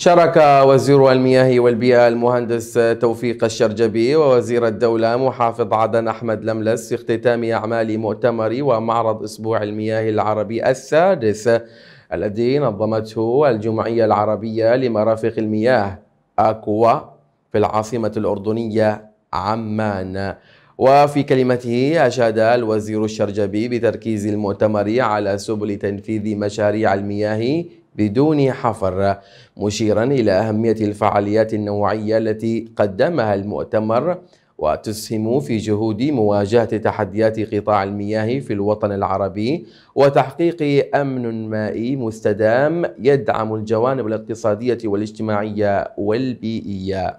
شارك وزير المياه والبيئة المهندس توفيق الشرجبي ووزير الدولة محافظ عدن أحمد لملس في اختتام أعمال مؤتمر ومعرض أسبوع المياه العربي السادس الذي نظمته الجمعية العربية لمرافق المياه أكوا في العاصمة الأردنية عمان وفي كلمته أشاد الوزير الشرجبي بتركيز المؤتمر على سبل تنفيذ مشاريع المياه بدون حفر مشيرا إلى أهمية الفعاليات النوعية التي قدمها المؤتمر وتسهم في جهود مواجهة تحديات قطاع المياه في الوطن العربي وتحقيق أمن مائي مستدام يدعم الجوانب الاقتصادية والاجتماعية والبيئية.